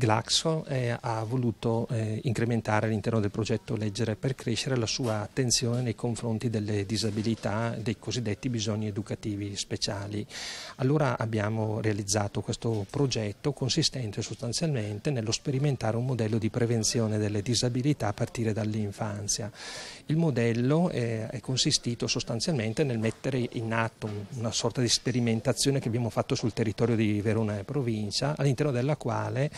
Glaxo eh, ha voluto eh, incrementare all'interno del progetto Leggere per crescere la sua attenzione nei confronti delle disabilità, dei cosiddetti bisogni educativi speciali. Allora abbiamo realizzato questo progetto consistente sostanzialmente nello sperimentare un modello di prevenzione delle disabilità a partire dall'infanzia. Il modello eh, è consistito sostanzialmente nel mettere in atto una sorta di sperimentazione che abbiamo fatto sul territorio di Verona e provincia, all'interno della quale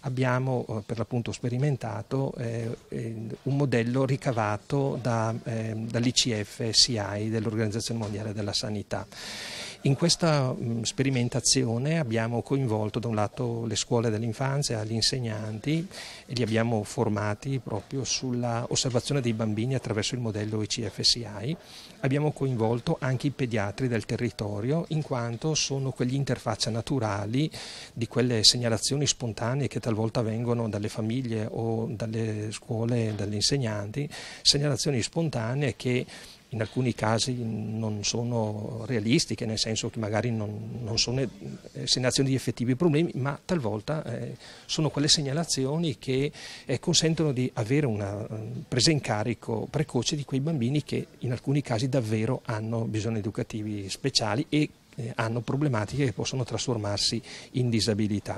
abbiamo eh, per l'appunto sperimentato eh, eh, un modello ricavato da, ehm, dall'ICF SIAI dell'Organizzazione Mondiale della Sanità. In questa mh, mm, sperimentazione abbiamo coinvolto da un lato le scuole dell'infanzia, gli insegnanti e li abbiamo formati proprio sulla osservazione dei bambini attraverso il modello ICFSI. Abbiamo coinvolto anche i pediatri del territorio in quanto sono quegli interfaccia naturali di quelle segnalazioni spontanee che talvolta vengono dalle famiglie o dalle scuole, dagli insegnanti, segnalazioni spontanee che in alcuni casi non sono realistiche, nel senso che magari non, non sono segnalazioni di effettivi problemi, ma talvolta eh, sono quelle segnalazioni che eh, consentono di avere una eh, presa in carico precoce di quei bambini che in alcuni casi davvero hanno bisogni educativi speciali e eh, hanno problematiche che possono trasformarsi in disabilità.